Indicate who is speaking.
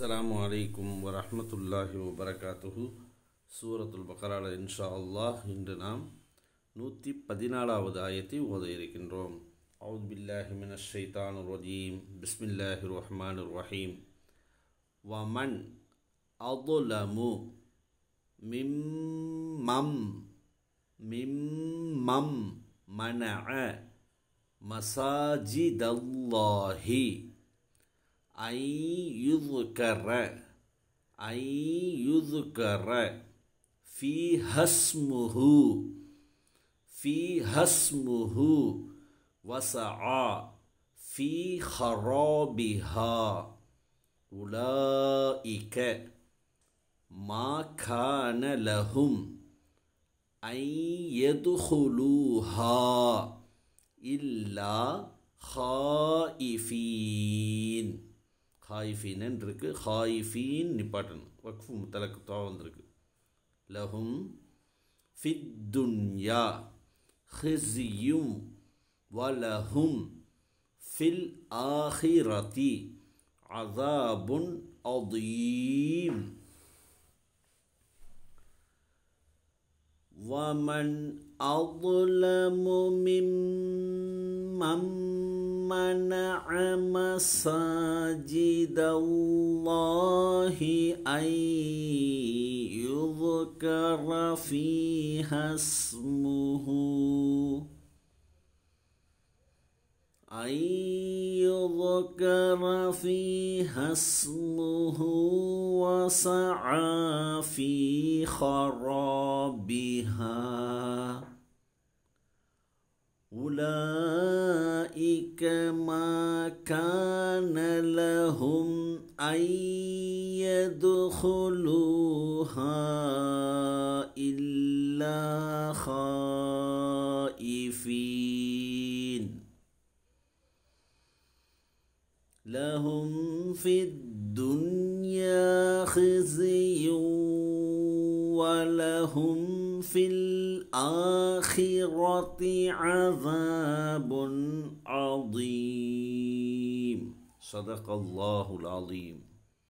Speaker 1: السلام عليكم ورحمة الله وبركاته சூரத் பக்கரால இன்ஷா அல்லாஹ் இன்று நாம் நூற்றி பதினாலாவது ஆயத்தை ஓத இருக்கின்றோம் அவுத் பில்லாஹி மின ஷைதான் ரஜீம் பிஸ்மில்லாஹி ரஹ்மான் ரஹீம் வமன் அதுலமு மிம்மம் மிம்மம் மன மசாஜிதல்லாஹி أن يذكر أن يذكر فيها اسمه فيها اسمه وسعى في خرابها أولئك ما كان لهم أن يدخلوها إلا خائفين ஹாயிஃபீனன் இருக்குது ஹாயிஃபீன் நிப்பாட்டணும் வக்ஃபு முத்தலக்கு தோ வந்திருக்கு லஹும் ஃபித்துன்யா ஹிசியும் வலஹும் ஃபில் ஆஹிரதி அதாபுன் அதீம் ومن أظلم ممن منع مساجد الله أن يذكر فيها اسمه أن يذكر فيها اسمه وسعى في خرابها أولئك كما ما كان لهم أن يدخلوها إلا خائفين لهم في الدنيا خزي ولهم في الآخرة عذاب عظيم صدق الله العظيم